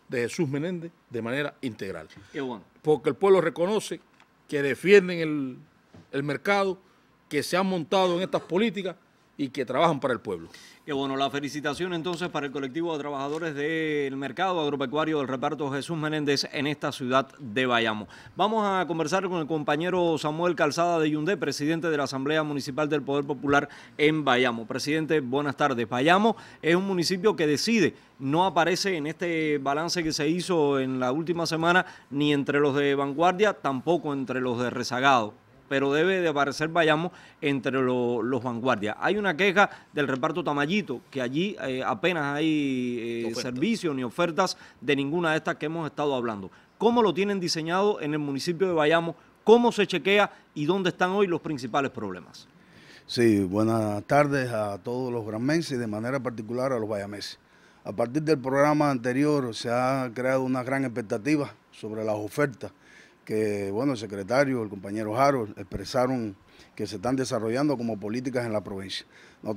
de Jesús Menéndez de manera integral. Porque el pueblo reconoce que defienden el, el mercado, que se han montado en estas políticas y que trabajan para el pueblo. Qué bueno, la felicitación entonces para el colectivo de trabajadores del mercado agropecuario del reparto Jesús Menéndez en esta ciudad de Bayamo. Vamos a conversar con el compañero Samuel Calzada de Yundé, presidente de la Asamblea Municipal del Poder Popular en Bayamo. Presidente, buenas tardes. Bayamo es un municipio que decide, no aparece en este balance que se hizo en la última semana ni entre los de vanguardia, tampoco entre los de rezagado pero debe de aparecer Bayamo entre los vanguardias. Hay una queja del reparto Tamayito, que allí eh, apenas hay eh, servicios ni ofertas de ninguna de estas que hemos estado hablando. ¿Cómo lo tienen diseñado en el municipio de Bayamo? ¿Cómo se chequea y dónde están hoy los principales problemas? Sí, buenas tardes a todos los granmenses y de manera particular a los bayameses. A partir del programa anterior se ha creado una gran expectativa sobre las ofertas que bueno, el secretario, el compañero Harold expresaron que se están desarrollando como políticas en la provincia.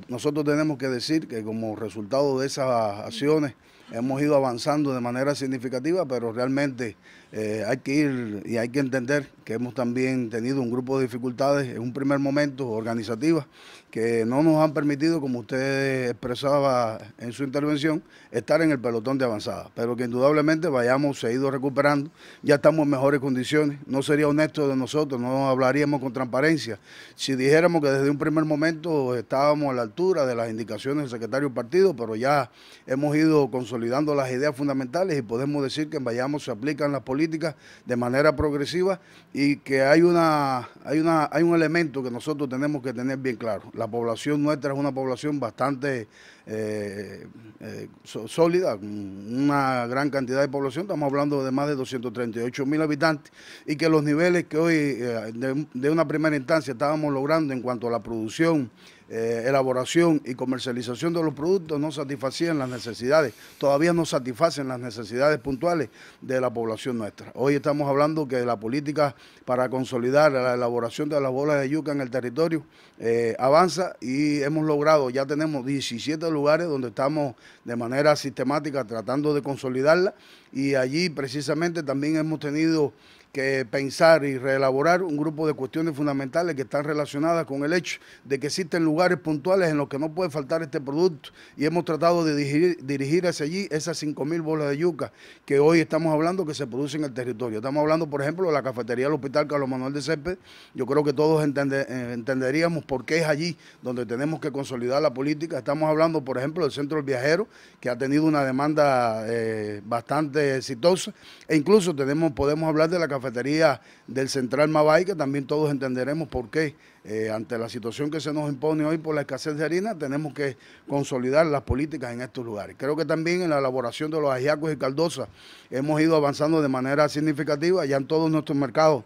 Nosotros tenemos que decir que como resultado de esas acciones hemos ido avanzando de manera significativa, pero realmente eh, hay que ir y hay que entender que hemos también tenido un grupo de dificultades en un primer momento organizativas que no nos han permitido, como usted expresaba en su intervención, estar en el pelotón de avanzada, pero que indudablemente vayamos se ha ido recuperando, ya estamos en mejores condiciones, no sería honesto de nosotros, no hablaríamos con transparencia si dijéramos que desde un primer momento estábamos a la altura de las indicaciones del secretario del partido, pero ya hemos ido consolidando las ideas fundamentales y podemos decir que Vayamos se aplican las políticas de manera progresiva y que hay, una, hay, una, hay un elemento que nosotros tenemos que tener bien claro. La población nuestra es una población bastante eh, eh, sólida, una gran cantidad de población, estamos hablando de más de 238 mil habitantes y que los niveles que hoy eh, de una primera instancia estábamos logrando en cuanto a la producción, eh, elaboración y comercialización de los productos no satisfacían las necesidades, todavía no satisfacen las necesidades puntuales de la población nuestra. Hoy estamos hablando que la política para consolidar la elaboración de las bolas de yuca en el territorio eh, avanza y hemos logrado, ya tenemos 17 lugares donde estamos de manera sistemática tratando de consolidarla y allí precisamente también hemos tenido que pensar y reelaborar un grupo de cuestiones fundamentales que están relacionadas con el hecho de que existen lugares puntuales en los que no puede faltar este producto y hemos tratado de dirigir, hacia allí esas 5.000 bolas de yuca que hoy estamos hablando que se producen en el territorio. Estamos hablando, por ejemplo, de la cafetería del Hospital Carlos Manuel de Césped. Yo creo que todos eh, entenderíamos por qué es allí donde tenemos que consolidar la política. Estamos hablando, por ejemplo, del Centro del Viajero, que ha tenido una demanda eh, bastante exitosa. E incluso podemos hablar de la cafetería cafetería del Central Mabay, que también todos entenderemos por qué, eh, ante la situación que se nos impone hoy por la escasez de harina, tenemos que consolidar las políticas en estos lugares. Creo que también en la elaboración de los ajiacos y caldosas hemos ido avanzando de manera significativa, ya en todos nuestros mercados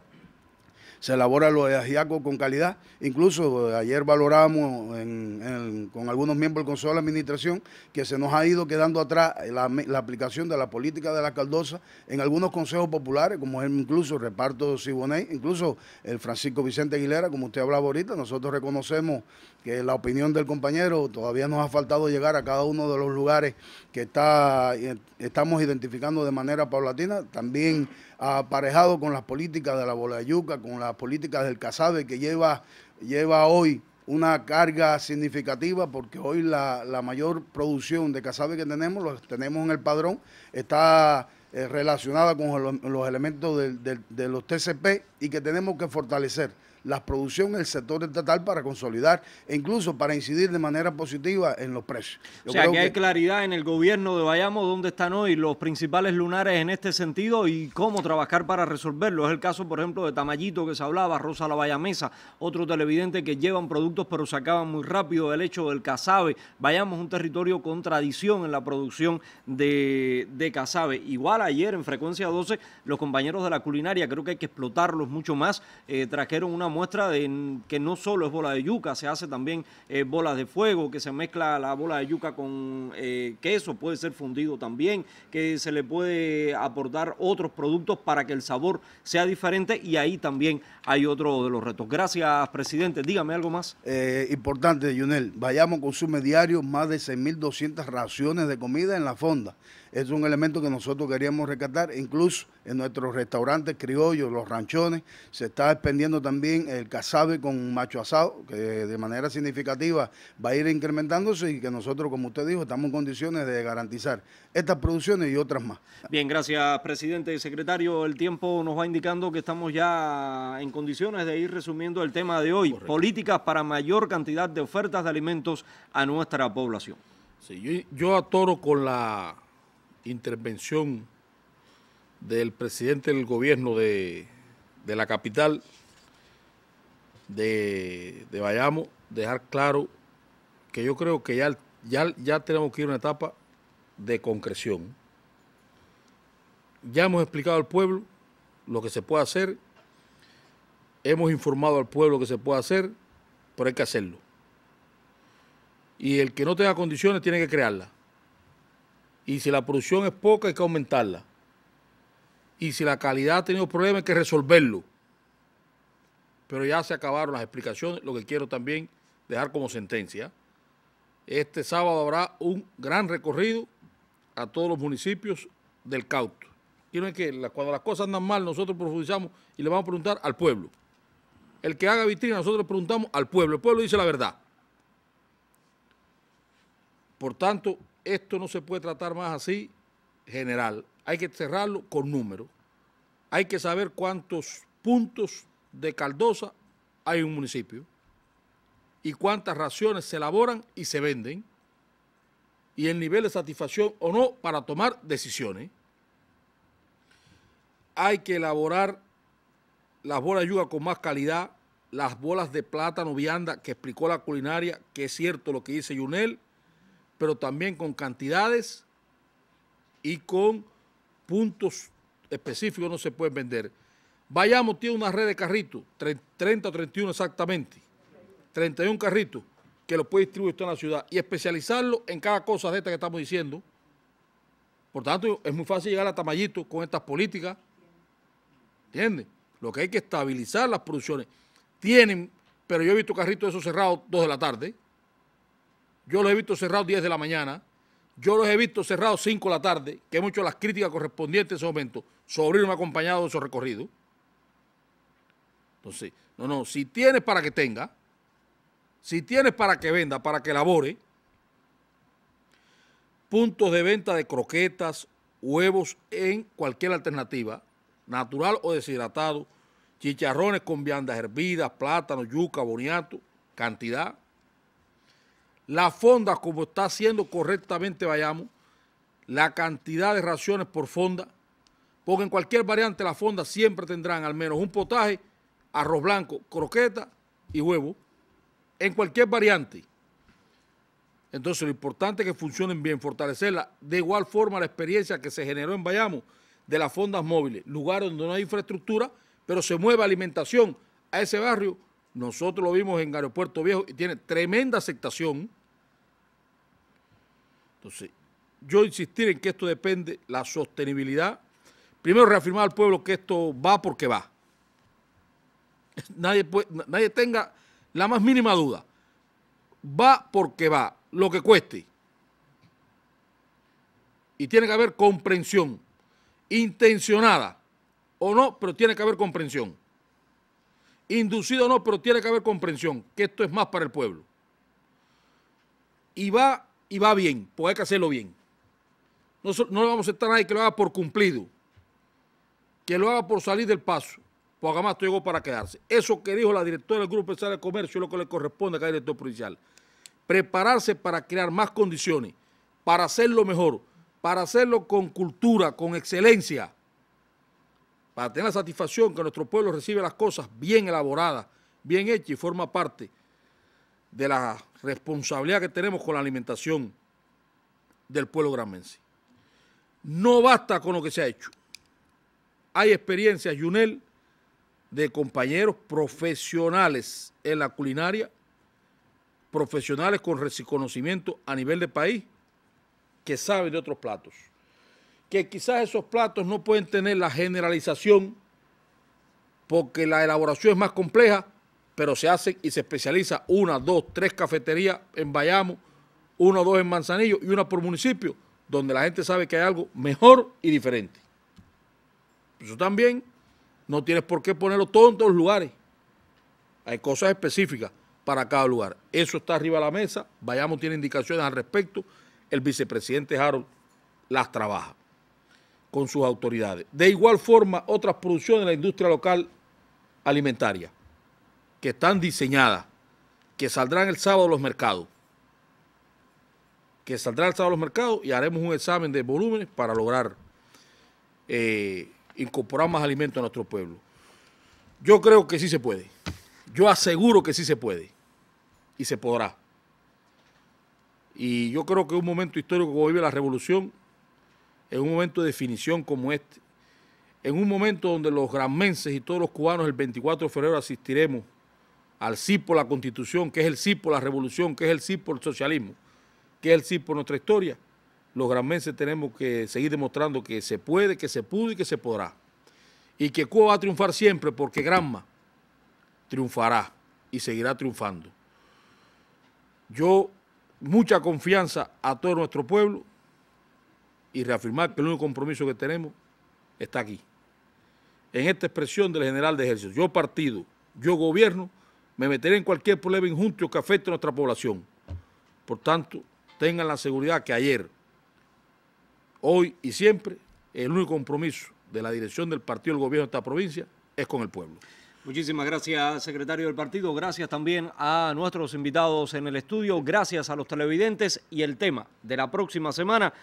se elabora los ajíacos con calidad. Incluso eh, ayer valoramos con algunos miembros del Consejo de la Administración que se nos ha ido quedando atrás la, aplicación de la política de la caldosa en algunos consejos populares, como es incluso Reparto Siboney, incluso el Francisco Vicente Aguilera, como usted hablaba ahorita, nosotros reconocemos que la opinión del compañero todavía nos ha faltado llegar a cada uno de los lugares que está, eh, estamos identificando de manera paulatina, también aparejado con las políticas de la Yuca, con las políticas del Casabe, que lleva, lleva hoy una carga significativa porque hoy la, mayor producción de casabe que tenemos, lo tenemos en el padrón, está eh, relacionada con los, elementos de los TCP y que tenemos que fortalecer la producción en el sector estatal para consolidar e incluso para incidir de manera positiva en los precios. o sea, que hay claridad en el gobierno de Bayamo dónde están hoy los principales lunares en este sentido y cómo trabajar para resolverlo. Es el caso, por ejemplo, de Tamayito que se hablaba, Rosa la Bayamesa, otro televidente que llevan productos pero acaban muy rápido el hecho del casabe. Bayamo es un territorio con tradición en la producción de, de casabe. Igual ayer en Frecuencia 12, los compañeros de la culinaria, creo que hay que explotarlos mucho más, eh, trajeron una muestra de que no solo es bola de yuca, se hace también eh, bolas de fuego, que se mezcla la bola de yuca con eh, queso, puede ser fundido también, que se le puede aportar otros productos para que el sabor sea diferente y ahí también hay otro de los retos. Gracias, presidente. Dígame algo más. Eh, importante, Junel. Vayamos consume diario más de 6.200 raciones de comida en la fonda es un elemento que nosotros queríamos rescatar, incluso en nuestros restaurantes criollos, los ranchones, se está expendiendo también el cazabe con macho asado, que de manera significativa va a ir incrementándose y que nosotros, como usted dijo, estamos en condiciones de garantizar estas producciones y otras más. Bien, gracias, presidente y secretario. El tiempo nos va indicando que estamos ya en condiciones de ir resumiendo el tema de hoy, políticas para mayor cantidad de ofertas de alimentos a nuestra población. Sí, yo atoro con la intervención del presidente del gobierno de, la capital de, de Bayamo, dejar claro que yo creo que ya, ya, ya tenemos que ir a una etapa de concreción. Ya hemos explicado al pueblo lo que se puede hacer, hemos informado al pueblo que se puede hacer, pero hay que hacerlo. Y el que no tenga condiciones tiene que crearlas. Y si la producción es poca, hay que aumentarla. Y si la calidad ha tenido problemas, hay que resolverlo. Pero ya se acabaron las explicaciones, lo que quiero también dejar como sentencia. Este sábado habrá un gran recorrido a todos los municipios del Cauto. Y no es que cuando las cosas andan mal, nosotros profundizamos y le vamos a preguntar al pueblo. El que haga vitrina, nosotros le preguntamos al pueblo. El pueblo dice la verdad. Por tanto, esto no se puede tratar más así general. Hay que cerrarlo con números. Hay que saber cuántos puntos de Caldosa hay en un municipio y cuántas raciones se elaboran y se venden y el nivel de satisfacción o no para tomar decisiones. Hay que elaborar las bolas de yuca con más calidad, las bolas de plátano, vianda, que explicó la culinaria, que es cierto lo que dice Yunel, pero también con cantidades y con puntos específicos no se pueden vender. Vayamos tiene una red de carritos, 30 o 31 exactamente, 31 carritos que los puede distribuir toda en la ciudad y especializarlo en cada cosa de esta que estamos diciendo. Por tanto, es muy fácil llegar a Tamayito con estas políticas. ¿Entiendes? Lo que hay que estabilizar las producciones. Tienen, pero yo he visto carritos de esos cerrados 2 de la tarde. Yo los he visto cerrados 10 de la mañana. Yo los he visto cerrados 5 de la tarde, que mucho hecho las críticas correspondientes en ese momento. Sobrino me acompañado de esos recorridos. Entonces, no, no, si tienes para que tenga, si tienes para que venda, para que elabore, puntos de venta de croquetas, huevos en cualquier alternativa, natural o deshidratado, chicharrones con viandas hervidas, plátano, yuca, boniato, cantidad, la fonda, como está haciendo correctamente Bayamo, la cantidad de raciones por fonda, porque en cualquier variante la fonda siempre tendrán al menos un potaje, arroz blanco, croqueta y huevo, en cualquier variante. Entonces lo importante es que funcionen bien, fortalecerla. De igual forma la experiencia que se generó en Bayamo de las fondas móviles, lugar donde no hay infraestructura, pero se mueve alimentación a ese barrio nosotros lo vimos en Aeropuerto Viejo y tiene tremenda aceptación. Entonces, yo insistir en que esto depende la sostenibilidad. Primero, reafirmar al pueblo que esto va porque va. (laughs) Nadie, nadie tenga la más mínima duda. Va porque va, lo que cueste. Y tiene que haber comprensión, intencionada o no, pero tiene que haber comprensión inducido o no, pero tiene que haber comprensión, que esto es más para el pueblo. Y va, y va bien, pues hay que hacerlo bien. No, no vamos a estar ahí que lo haga por cumplido, que lo haga por salir del paso, porque además esto llegó para quedarse. Eso que dijo la directora del Grupo Empresarial de Comercio es lo que le corresponde a cada director provincial. Prepararse para crear más condiciones, para hacerlo mejor, para hacerlo con cultura, con excelencia para tener la satisfacción que nuestro pueblo recibe las cosas bien elaboradas, bien hechas y forma parte de la responsabilidad que tenemos con la alimentación del pueblo granmense. No basta con lo que se ha hecho. Hay experiencias, Junel, de compañeros profesionales en la culinaria, profesionales con reconocimiento a nivel de país, que saben de otros platos que quizás esos platos no pueden tener la generalización porque la elaboración es más compleja, pero se hace y se especializa una, dos, tres cafeterías en Bayamo, una o dos en Manzanillo y una por municipio, donde la gente sabe que hay algo mejor y diferente. Eso también no tienes por qué ponerlo todo en todos los lugares. Hay cosas específicas para cada lugar. Eso está arriba de la mesa. Bayamo tiene indicaciones al respecto. El vicepresidente Harold las trabaja con sus autoridades. De igual forma, otras producciones de la industria local alimentaria que están diseñadas, que saldrán el sábado a los mercados, que saldrán el sábado a los mercados y haremos un examen de volúmenes para lograr eh, incorporar más alimentos a nuestro pueblo. Yo creo que sí se puede. Yo aseguro que sí se puede y se podrá. Y yo creo que es un momento histórico como vive la revolución en un momento de definición como este, en un momento donde los granmenses y todos los cubanos el 24 de febrero asistiremos al sí por la constitución, que es el sí por la revolución, que es el sí por el socialismo, que es el sí por nuestra historia, los granmenses tenemos que seguir demostrando que se puede, que se pudo y que se podrá. Y que Cuba va a triunfar siempre porque Granma triunfará y seguirá triunfando. Yo, mucha confianza a todo nuestro pueblo, y reafirmar que el único compromiso que tenemos está aquí. En esta expresión del general de ejército, yo partido, yo gobierno, me meteré en cualquier problema injusto que afecte a nuestra población. Por tanto, tengan la seguridad que ayer, hoy y siempre, el único compromiso de la dirección del partido del gobierno de esta provincia es con el pueblo. Muchísimas gracias, secretario del partido. Gracias también a nuestros invitados en el estudio. Gracias a los televidentes y el tema de la próxima semana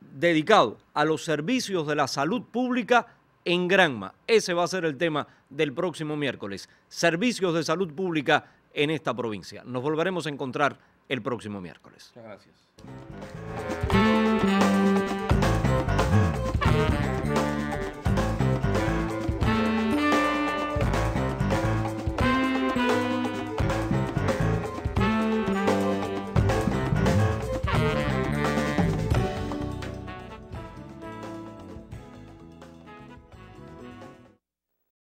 dedicado a los servicios de la salud pública en Granma. Ese va a ser el tema del próximo miércoles. Servicios de salud pública en esta provincia. Nos volveremos a encontrar el próximo miércoles. Muchas gracias.